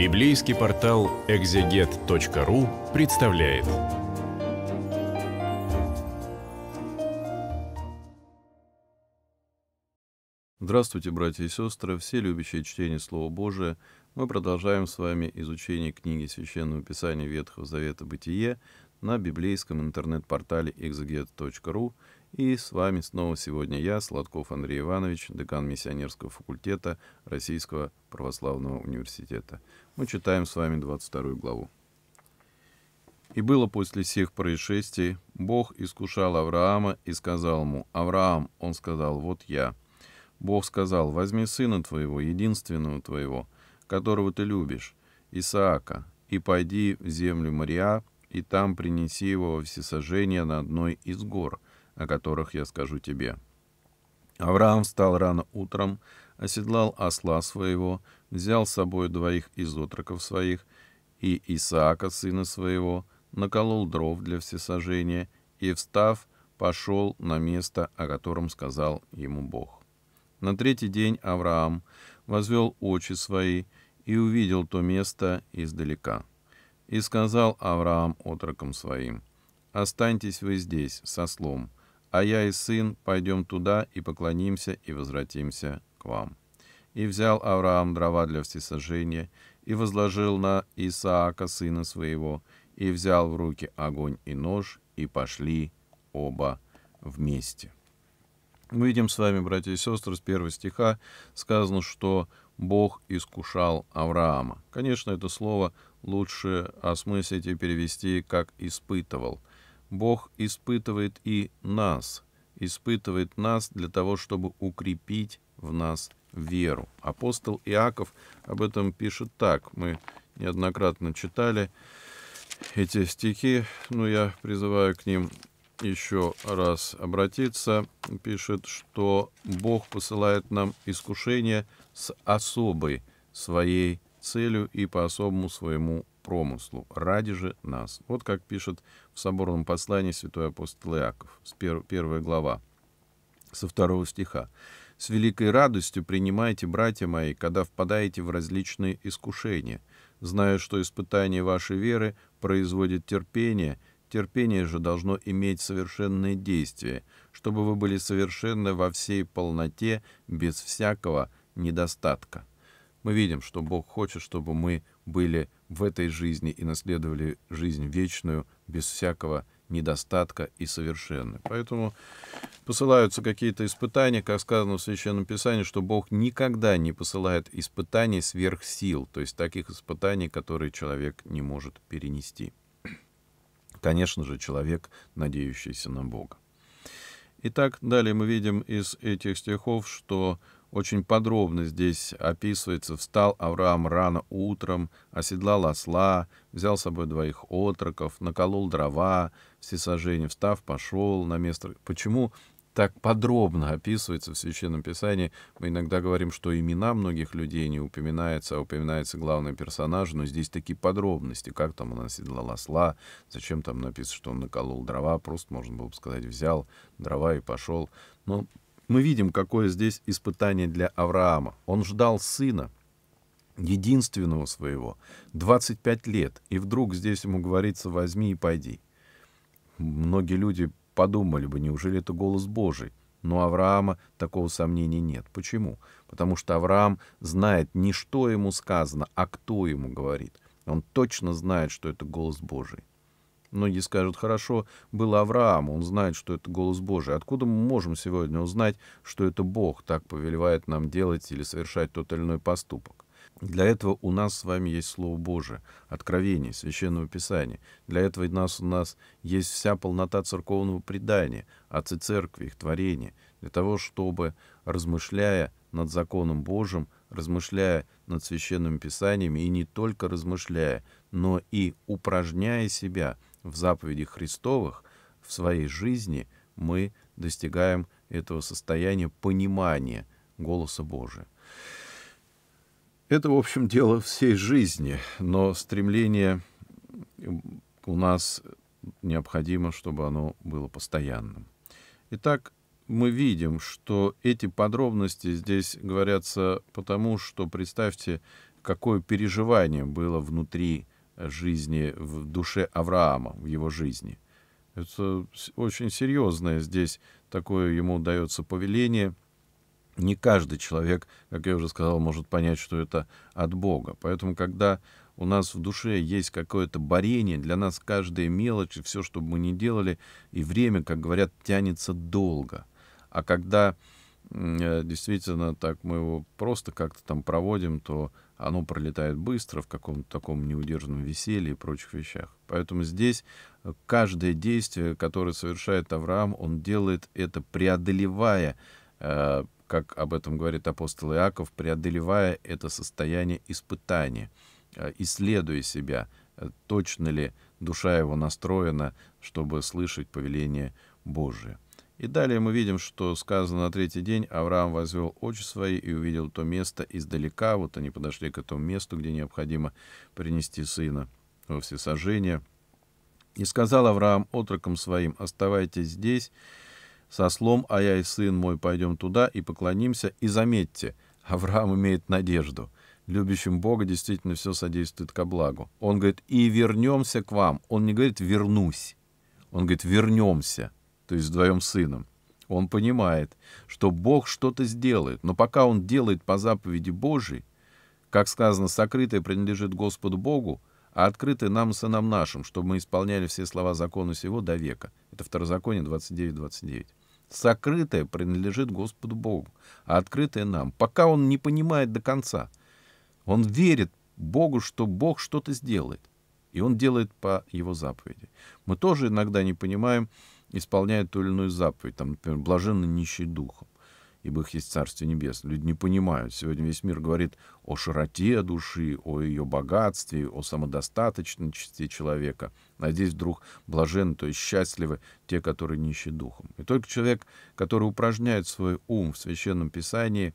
Библейский портал экзегет.ру представляет. Здравствуйте, братья и сестры, все любящие чтение Слова Божия. Мы продолжаем с вами изучение книги Священного Писания Ветхого Завета «Бытие» на библейском интернет-портале экзегет.ру и с вами снова сегодня я, Сладков Андрей Иванович, декан Миссионерского факультета Российского Православного Университета. Мы читаем с вами 22 главу. «И было после всех происшествий, Бог искушал Авраама и сказал ему, «Авраам, он сказал, вот я». Бог сказал, «Возьми сына твоего, единственного твоего, которого ты любишь, Исаака, и пойди в землю Мария, и там принеси его во всесожжение на одной из гор» о которых я скажу тебе». Авраам встал рано утром, оседлал осла своего, взял с собой двоих из отроков своих и Исаака, сына своего, наколол дров для всесожжения и, встав, пошел на место, о котором сказал ему Бог. На третий день Авраам возвел очи свои и увидел то место издалека. И сказал Авраам отрокам своим, «Останьтесь вы здесь, со слом, а я и сын пойдем туда и поклонимся и возвратимся к вам». И взял Авраам дрова для всесожжения, и возложил на Исаака сына своего, и взял в руки огонь и нож, и пошли оба вместе. Мы видим с вами, братья и сестры, с первого стиха сказано, что Бог искушал Авраама. Конечно, это слово лучше осмыслить и перевести как «испытывал», Бог испытывает и нас, испытывает нас для того, чтобы укрепить в нас веру. Апостол Иаков об этом пишет так. Мы неоднократно читали эти стихи, но я призываю к ним еще раз обратиться. Пишет, что Бог посылает нам искушение с особой своей целью и по особому своему промыслу, ради же нас. Вот как пишет в соборном послании святой апостол Иаков, первая глава, со второго стиха. «С великой радостью принимайте, братья мои, когда впадаете в различные искушения, зная, что испытание вашей веры производит терпение, терпение же должно иметь совершенное действие, чтобы вы были совершенны во всей полноте, без всякого недостатка». Мы видим, что Бог хочет, чтобы мы были в этой жизни и наследовали жизнь вечную, без всякого недостатка и совершенны. Поэтому посылаются какие-то испытания, как сказано в Священном Писании, что Бог никогда не посылает испытаний сверх сил, то есть таких испытаний, которые человек не может перенести. Конечно же, человек, надеющийся на Бога. Итак, далее мы видим из этих стихов, что очень подробно здесь описывается, встал Авраам рано утром, оседлал осла, взял с собой двоих отроков, наколол дрова, все сожжения встав, пошел на место. Почему так подробно описывается в Священном Писании. Мы иногда говорим, что имена многих людей не упоминаются, а упоминается главный персонаж, но здесь такие подробности, как там он оседлал осла, зачем там написано, что он наколол дрова, просто можно было бы сказать, взял дрова и пошел. Но мы видим, какое здесь испытание для Авраама. Он ждал сына, единственного своего, 25 лет, и вдруг здесь ему говорится «возьми и пойди». Многие люди подумали бы, неужели это голос Божий? Но Авраама такого сомнения нет. Почему? Потому что Авраам знает не что ему сказано, а кто ему говорит. Он точно знает, что это голос Божий. Многие скажут, хорошо было Авраам он знает, что это голос Божий. Откуда мы можем сегодня узнать, что это Бог так повелевает нам делать или совершать тот или иной поступок? Для этого у нас с вами есть Слово Божие, откровение Священного Писания. Для этого у нас, у нас есть вся полнота церковного предания, отцы церкви, их творения, для того, чтобы, размышляя над законом Божьим, размышляя над Священным Писанием и не только размышляя, но и упражняя себя в заповедях Христовых, в своей жизни мы достигаем этого состояния понимания голоса Божия. Это, в общем, дело всей жизни, но стремление у нас необходимо, чтобы оно было постоянным. Итак, мы видим, что эти подробности здесь говорятся потому, что представьте, какое переживание было внутри жизни, в душе Авраама, в его жизни. Это очень серьезное здесь такое ему дается повеление. Не каждый человек, как я уже сказал, может понять, что это от Бога. Поэтому, когда у нас в душе есть какое-то борение, для нас каждая мелочь и все, что бы мы ни делали, и время, как говорят, тянется долго. А когда Э, действительно так мы его просто как-то там проводим, то оно пролетает быстро в каком-то таком неудержанном веселье и прочих вещах. Поэтому здесь э, каждое действие, которое совершает Авраам, он делает это преодолевая, э, как об этом говорит апостол Иаков, преодолевая это состояние испытания, исследуя себя, точно ли душа его настроена, чтобы слышать повеление Божие. И далее мы видим, что сказано на третий день Авраам возвел очи свои и увидел то место издалека. Вот они подошли к этому месту, где необходимо принести сына во всесожжение. И сказал Авраам отрокам своим, оставайтесь здесь, со слом, а я и сын мой пойдем туда и поклонимся. И заметьте, Авраам имеет надежду. Любящим Бога действительно все содействует ко благу. Он говорит, и вернемся к вам. Он не говорит, вернусь. Он говорит, вернемся то есть вдвоем с сыном, он понимает, что Бог что-то сделает, но пока он делает по заповеди Божией, как сказано, сокрытое принадлежит Господу Богу, а открытое нам, сынам нашим, чтобы мы исполняли все слова закона сего до века. Это Второзаконие 29-29. Сокрытое принадлежит Господу Богу, а открытое нам. Пока он не понимает до конца, он верит Богу, что Бог что-то сделает. И он делает по его заповеди. Мы тоже иногда не понимаем, исполняют ту или иную заповедь, там, например, блаженны нищий духом, ибо их есть Царствие Небесное. Люди не понимают. Сегодня весь мир говорит о широте души, о ее богатстве, о самодостаточности человека. А здесь вдруг блажен, то есть счастливы те, которые нищи духом. И только человек, который упражняет свой ум в Священном Писании,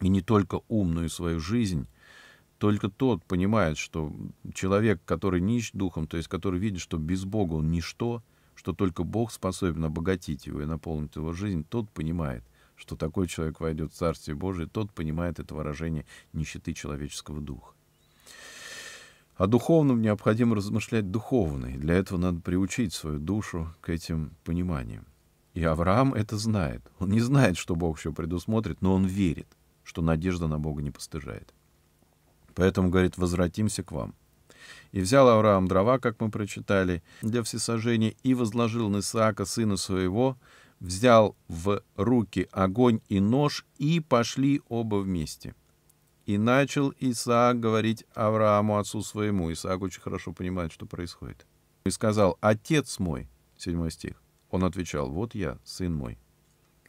и не только ум, но и свою жизнь, только тот понимает, что человек, который нищ духом, то есть который видит, что без Бога он ничто — что только Бог способен обогатить его и наполнить его жизнь, тот понимает, что такой человек войдет в Царствие Божие, тот понимает это выражение нищеты человеческого духа. О духовном необходимо размышлять духовно, и для этого надо приучить свою душу к этим пониманиям. И Авраам это знает. Он не знает, что Бог все предусмотрит, но он верит, что надежда на Бога не постыжает. Поэтому, говорит, возвратимся к вам. И взял Авраам дрова, как мы прочитали, для всесожжения, и возложил на Исаака, сына своего, взял в руки огонь и нож, и пошли оба вместе. И начал Исаак говорить Аврааму, отцу своему. Исаак очень хорошо понимает, что происходит. И сказал, «Отец мой», 7 стих. Он отвечал, «Вот я, сын мой».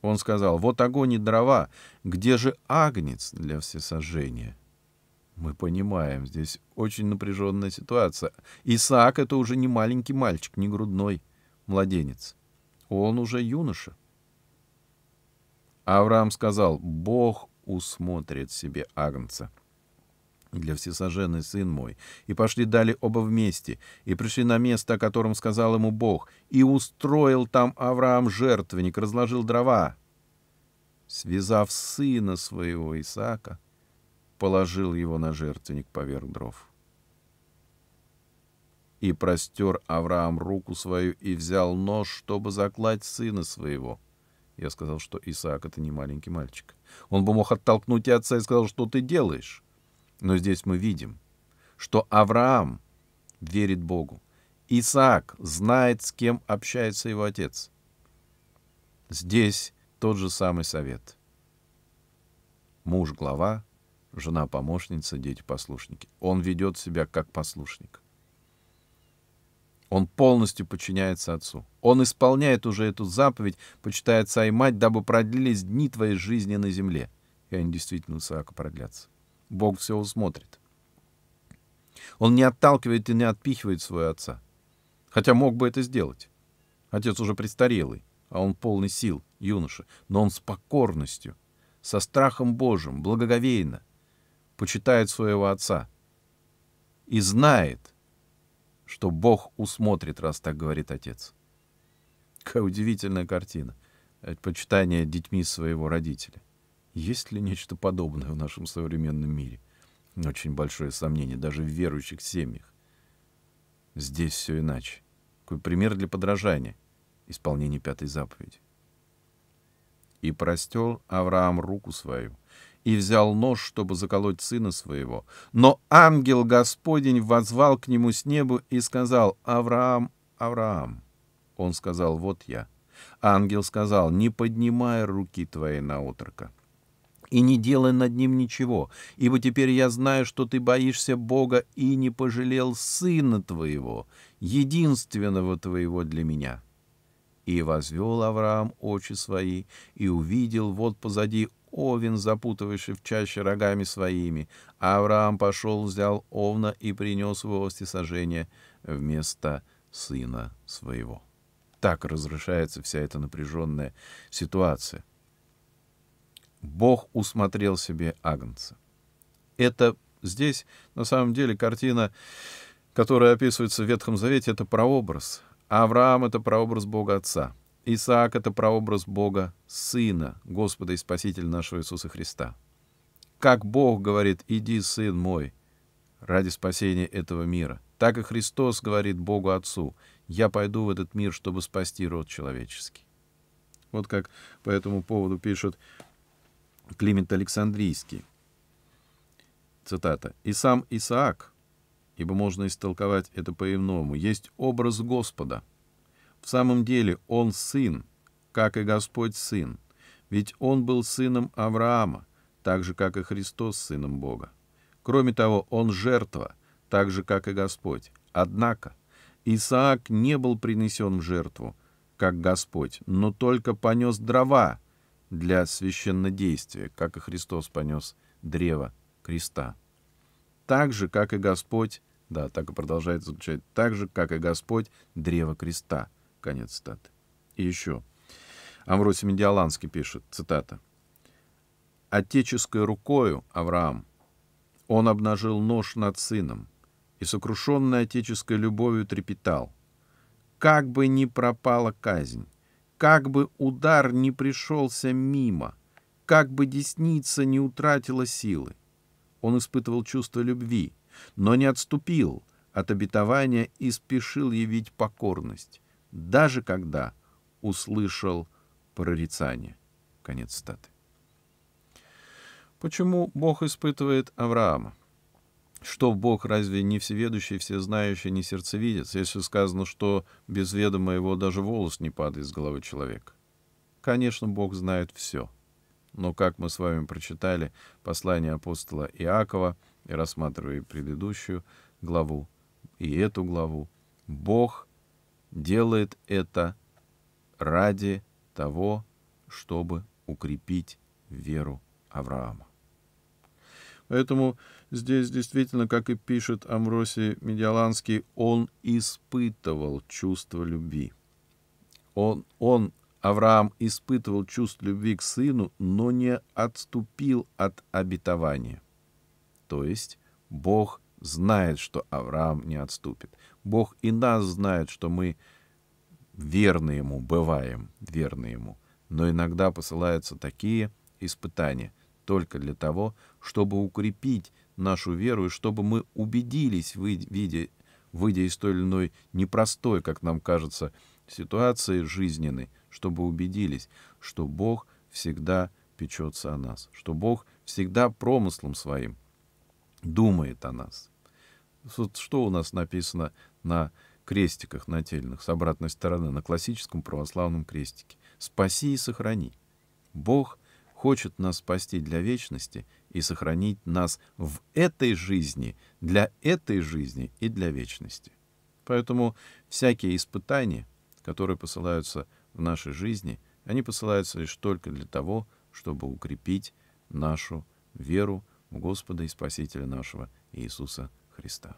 Он сказал, «Вот огонь и дрова, где же агнец для всесожжения?» Мы понимаем, здесь очень напряженная ситуация. Исаак — это уже не маленький мальчик, не грудной младенец. Он уже юноша. Авраам сказал, «Бог усмотрит себе агнца» для всесожженный сын мой. И пошли дали оба вместе, и пришли на место, о котором сказал ему Бог, и устроил там Авраам жертвенник, разложил дрова. Связав сына своего Исаака, положил его на жертвенник поверх дров. И простер Авраам руку свою и взял нож, чтобы заклать сына своего. Я сказал, что Исаак — это не маленький мальчик. Он бы мог оттолкнуть отца и сказал, что ты делаешь. Но здесь мы видим, что Авраам верит Богу. Исаак знает, с кем общается его отец. Здесь тот же самый совет. Муж — глава, жена помощница, дети послушники. Он ведет себя как послушник. Он полностью подчиняется Отцу. Он исполняет уже эту заповедь, почитая Отца и Мать, дабы продлились дни твоей жизни на земле. И они действительно, Исаака, продлятся. Бог все усмотрит. Он не отталкивает и не отпихивает своего Отца. Хотя мог бы это сделать. Отец уже престарелый, а он полный сил, юноша. Но он с покорностью, со страхом Божьим, благоговейно – почитает своего отца и знает, что Бог усмотрит, раз так говорит отец. Какая удивительная картина. Это почитание детьми своего родителя. Есть ли нечто подобное в нашем современном мире? Очень большое сомнение, даже в верующих семьях. Здесь все иначе. Какой пример для подражания. Исполнение пятой заповеди. «И простел Авраам руку свою, и взял нож, чтобы заколоть сына своего. Но ангел Господень возвал к нему с неба и сказал, «Авраам, Авраам!» Он сказал, «Вот я». Ангел сказал, «Не поднимай руки твои на отрока» и не делай над ним ничего, ибо теперь я знаю, что ты боишься Бога и не пожалел сына твоего, единственного твоего для меня». И возвел Авраам очи свои, и увидел вот позади овен, запутывавший в чаще рогами своими. Авраам пошел, взял овна и принес в ости сожжение вместо сына своего. Так разрешается вся эта напряженная ситуация. Бог усмотрел себе агнца. Это здесь, на самом деле, картина, которая описывается в Ветхом Завете, это прообраз. Авраам — это прообраз Бога Отца — Исаак — это прообраз Бога, Сына, Господа и Спасителя нашего Иисуса Христа. Как Бог говорит «иди, Сын мой», ради спасения этого мира, так и Христос говорит Богу Отцу «я пойду в этот мир, чтобы спасти род человеческий». Вот как по этому поводу пишет Климент Александрийский. Цитата. «И сам Исаак, ибо можно истолковать это по-иному, есть образ Господа — в самом деле он сын, как и Господь сын, ведь он был сыном Авраама, так же, как и Христос сыном Бога. Кроме того, он жертва, так же, как и Господь. Однако Исаак не был принесен в жертву, как Господь, но только понес дрова для священнодействия, как и Христос понес древо креста. Так же, как и Господь, да, так и продолжает звучать, так же, как и Господь, древо креста — Конец цитаты. И еще. Амвросий Медиаланский пишет, цитата. «Отеческой рукою, Авраам, он обнажил нож над сыном и сокрушенной отеческой любовью трепетал. Как бы ни пропала казнь, как бы удар не пришелся мимо, как бы десница не утратила силы. Он испытывал чувство любви, но не отступил от обетования и спешил явить покорность даже когда услышал прорицание. Конец статы. Почему Бог испытывает Авраама? Что Бог разве не всеведущий, всезнающий, не сердцевидец, если сказано, что без ведома его даже волос не падает с головы человека? Конечно, Бог знает все. Но, как мы с вами прочитали послание апостола Иакова, и рассматривая предыдущую главу и эту главу, Бог делает это ради того, чтобы укрепить веру Авраама. Поэтому здесь действительно, как и пишет Амросий Медиаланский, он испытывал чувство любви. Он, он, Авраам, испытывал чувство любви к сыну, но не отступил от обетования. То есть Бог знает, что Авраам не отступит. Бог и нас знает, что мы верны Ему, бываем верны Ему. Но иногда посылаются такие испытания только для того, чтобы укрепить нашу веру и чтобы мы убедились, выйдя, выйдя из той или иной непростой, как нам кажется, ситуации жизненной, чтобы убедились, что Бог всегда печется о нас, что Бог всегда промыслом своим думает о нас. Вот что у нас написано на крестиках нательных с обратной стороны, на классическом православном крестике. «Спаси и сохрани». Бог хочет нас спасти для вечности и сохранить нас в этой жизни, для этой жизни и для вечности. Поэтому всякие испытания, которые посылаются в нашей жизни, они посылаются лишь только для того, чтобы укрепить нашу веру в Господа и Спасителя нашего Иисуса Христа.